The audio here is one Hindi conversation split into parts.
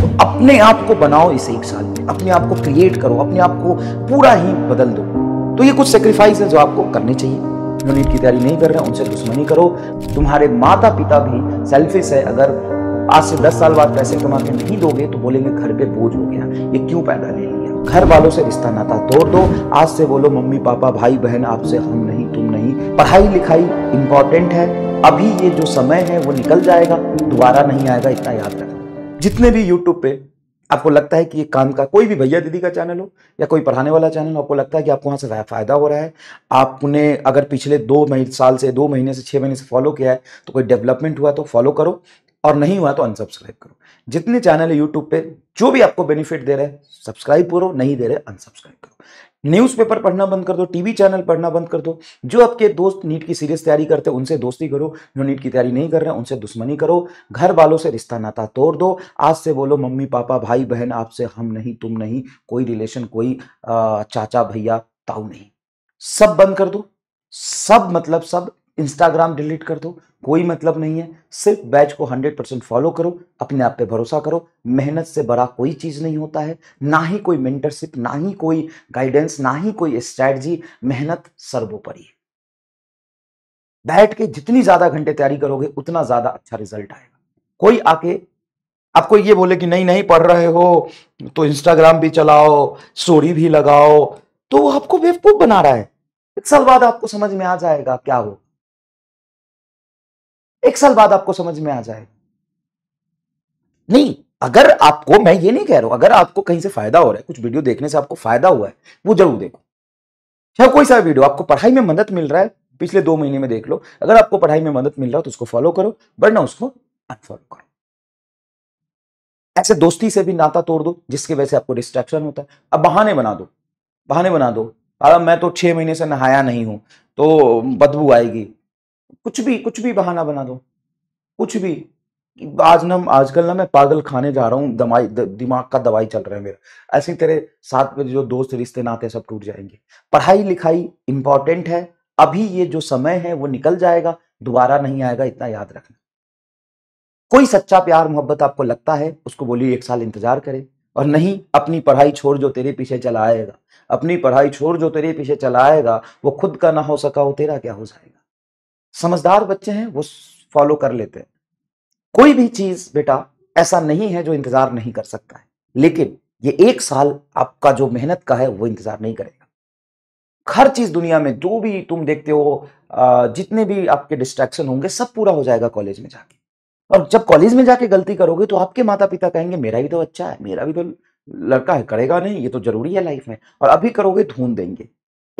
तो अपने आप को बनाओ इस एक साल में अपने आप को क्रिएट करो अपने आप को पूरा ही बदल दो तो ये कुछ सेक्रीफाइस है जो आपको करने चाहिए जो नीट की तैयारी नहीं कर रहे उनसे दुश्मनी करो तुम्हारे माता पिता भी सेल्फिश है अगर आज से दस साल बाद पैसे कमा के नहीं दोगे तो बोलेंगे घर पे बोझ हो गया ये क्यों पैदा ले लिया घर वालों से रिश्ता नाता तोड़ दो आज से बोलो मम्मी पापा भाई बहन आपसे हम नहीं तुम नहीं पढ़ाई लिखाई इंपॉर्टेंट है अभी ये जो समय है वो निकल जाएगा दोबारा नहीं आएगा इतना याद रखना जितने भी यूट्यूब पे आपको लगता है कि ये काम का कोई भी भैया दीदी का चैनल हो या कोई पढ़ाने वाला चैनल हो आपको लगता है कि आपको वहाँ से फ़ायदा हो रहा है आपने अगर पिछले दो महीने साल से दो महीने से छः महीने से फॉलो किया है तो कोई डेवलपमेंट हुआ तो फॉलो करो और नहीं हुआ तो अनसब्सक्राइब करो जितने चैनल है यूट्यूब पर जो भी आपको बेनिफिट दे रहे हैं सब्सक्राइब करो नहीं दे रहे अनसब्सक्राइब करो न्यूज़पेपर पढ़ना बंद कर दो टीवी चैनल पढ़ना बंद कर दो जो आपके दोस्त नीट की सीरियस तैयारी करते उनसे दोस्ती करो जो नीट की तैयारी नहीं कर रहे उनसे दुश्मनी करो घर वालों से रिश्ता नाता तोड़ दो आज से बोलो मम्मी पापा भाई बहन आपसे हम नहीं तुम नहीं कोई रिलेशन कोई आ, चाचा भैया ताऊ नहीं सब बंद कर दो सब मतलब सब इंस्टाग्राम डिलीट कर दो कोई मतलब नहीं है सिर्फ बैच को 100 परसेंट फॉलो करो अपने आप पे भरोसा करो मेहनत से बड़ा कोई चीज़ नहीं होता है ना ही कोई मेंटरशिप ना ही कोई गाइडेंस ना ही कोई स्ट्रैटी मेहनत सर्वोपरि है बैठ के जितनी ज़्यादा घंटे तैयारी करोगे उतना ज़्यादा अच्छा रिजल्ट आएगा कोई आके आपको ये बोले कि नहीं नहीं पढ़ रहे हो तो इंस्टाग्राम भी चलाओ स्टोरी भी लगाओ तो वो आपको बेवकूफ बना रहा है एक साल बाद आपको समझ में आ जाएगा क्या हो एक साल बाद आपको समझ में आ जाए नहीं अगर आपको मैं ये नहीं कह रहा हूं अगर आपको कहीं से फायदा हो रहा है कुछ वीडियो देखने से आपको फायदा हुआ है वो जरूर देखो चाहे कोई सा वीडियो आपको पढ़ाई में मदद मिल रहा है पिछले दो महीने में देख लो अगर आपको पढ़ाई में मदद मिल रहा है तो उसको फॉलो करो वरना उसको अनफॉलो करो ऐसे दोस्ती से भी नाता तोड़ दो जिसकी वजह से आपको डिस्ट्रैक्शन होता है अब बहाने बना दो बहाने बना दो अब मैं तो छह महीने से नहाया नहीं हूं तो बदबू आएगी कुछ भी कुछ भी बहाना बना दो कुछ भी आज ना आजकल ना मैं पागल खाने जा रहा हूँ दवाई दिमाग का दवाई चल रहा है मेरा ऐसे तेरे साथ में जो दोस्त रिश्ते नाते सब टूट जाएंगे पढ़ाई लिखाई इंपॉर्टेंट है अभी ये जो समय है वो निकल जाएगा दोबारा नहीं आएगा इतना याद रखना कोई सच्चा प्यार मोहब्बत आपको लगता है उसको बोलिए एक साल इंतजार करें और नहीं अपनी पढ़ाई छोड़ जो तेरे पीछे चला आएगा अपनी पढ़ाई छोड़ जो तेरे पीछे चला आएगा वो खुद का ना हो सका वो तेरा क्या हो जाएगा समझदार बच्चे हैं वो फॉलो कर लेते हैं कोई भी चीज बेटा ऐसा नहीं है जो इंतजार नहीं कर सकता है लेकिन ये एक साल आपका जो मेहनत का है वो इंतजार नहीं करेगा हर चीज दुनिया में जो भी तुम देखते हो जितने भी आपके डिस्ट्रैक्शन होंगे सब पूरा हो जाएगा कॉलेज में जाके और जब कॉलेज में जाके गलती करोगे तो आपके माता पिता कहेंगे मेरा भी तो अच्छा है मेरा भी तो लड़का है करेगा नहीं ये तो जरूरी है लाइफ में और अभी करोगे धूं देंगे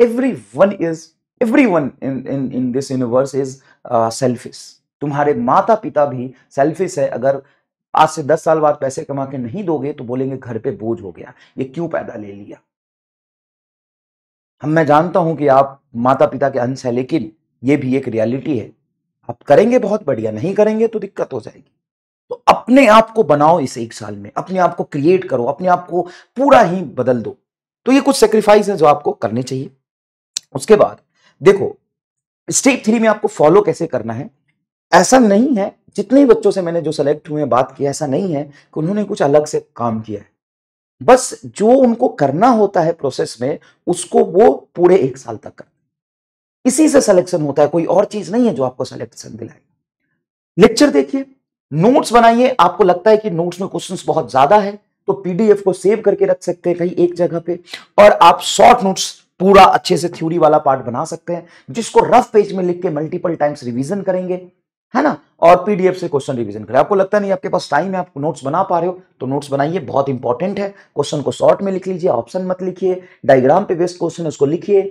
every one is every in in in this universe is selfish तुम्हारे माता पिता भी सेल्फिश है अगर आज से दस साल बाद पैसे कमा के नहीं दोगे तो बोलेंगे घर पे बोझ हो गया ये क्यों पैदा ले लिया हम मैं जानता हूं कि आप माता पिता के अंश है लेकिन ये भी एक रियलिटी है आप करेंगे बहुत बढ़िया नहीं करेंगे तो दिक्कत हो जाएगी तो अपने आप को बनाओ इस एक साल में अपने आप को क्रिएट करो अपने आप को पूरा ही बदल दो तो ये कुछ सेक्रीफाइस है जो आपको करने चाहिए उसके बाद देखो स्टेप थ्री में आपको फॉलो कैसे करना है ऐसा नहीं है जितने बच्चों से मैंने जो सेलेक्ट हुए बात की ऐसा नहीं है कि उन्होंने कुछ अलग से काम किया है बस जो उनको करना होता है प्रोसेस में उसको वो पूरे एक साल तक कर इसी से सिलेक्शन होता है कोई और चीज नहीं है जो आपको सिलेक्शन दिलाए लेक्चर देखिए नोट्स बनाइए आपको लगता है कि नोट्स में क्वेश्चन बहुत ज्यादा है तो पीडीएफ को सेव करके रख सकते हैं कहीं एक जगह पे और आप शॉर्ट नोट्स पूरा अच्छे से थ्योरी वाला पार्ट बना सकते हैं जिसको रफ पेज में लिख के मल्टीपल टाइम्स रिवीजन करेंगे है ना और पीडीएफ से क्वेश्चन रिवीजन करें आपको लगता नहीं आपके पास टाइम है आप नोट्स बना पा रहे हो तो नोट्स बनाइए बहुत इंपॉर्टेंट है क्वेश्चन को शॉर्ट में लिख लीजिए ऑप्शन मत लिखिए डायग्राम पे बेस्ट क्वेश्चन उसको लिखिए